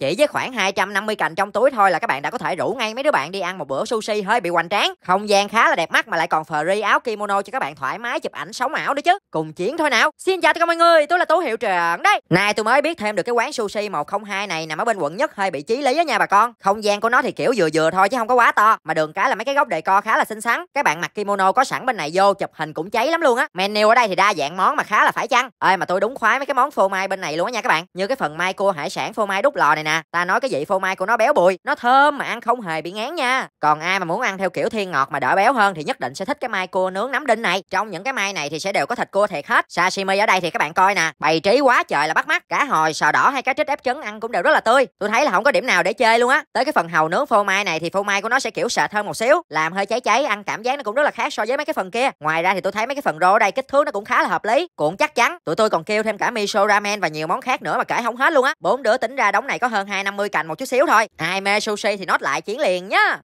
Chỉ với khoảng 250 cành trong túi thôi là các bạn đã có thể rủ ngay mấy đứa bạn đi ăn một bữa sushi hơi bị hoành tráng. Không gian khá là đẹp mắt mà lại còn free áo kimono cho các bạn thoải mái chụp ảnh sống ảo đấy chứ. Cùng chiến thôi nào. Xin chào tất cả mọi người, tôi là tố Hiệu Trần đây. Nay tôi mới biết thêm được cái quán sushi 102 này nằm ở bên quận nhất hơi bị chí lý á nha bà con. Không gian của nó thì kiểu vừa vừa thôi chứ không có quá to, mà đường cái là mấy cái góc đề co khá là xinh xắn. Các bạn mặc kimono có sẵn bên này vô chụp hình cũng cháy lắm luôn á. Menu ở đây thì đa dạng món mà khá là phải chăng. Ơi mà tôi đúng khoái mấy cái món phô mai bên này luôn á nha các bạn. Như cái phần mai cua hải sản phô mai đúc lò này nè ta nói cái vị phô mai của nó béo bùi nó thơm mà ăn không hề bị ngán nha còn ai mà muốn ăn theo kiểu thiên ngọt mà đỡ béo hơn thì nhất định sẽ thích cái mai cua nướng nấm đinh này trong những cái mai này thì sẽ đều có thịt cua thiệt hết sashimi ở đây thì các bạn coi nè bày trí quá trời là bắt mắt cá hồi sò đỏ hay cá trích ép trứng ăn cũng đều rất là tươi tôi thấy là không có điểm nào để chơi luôn á tới cái phần hầu nướng phô mai này thì phô mai của nó sẽ kiểu sệt hơn một xíu làm hơi cháy cháy ăn cảm giác nó cũng rất là khác so với mấy cái phần kia ngoài ra thì tôi thấy mấy cái phần rô ở đây kích thước nó cũng khá là hợp lý cũng chắc chắn tụi tôi còn kêu thêm cả miso ramen và nhiều món khác nữa mà kể không hết luôn á bốn đứa tính ra đống này có hơn hơn 250 cành một chút xíu thôi. Ai mê sushi thì nốt lại chuyển liền nhá.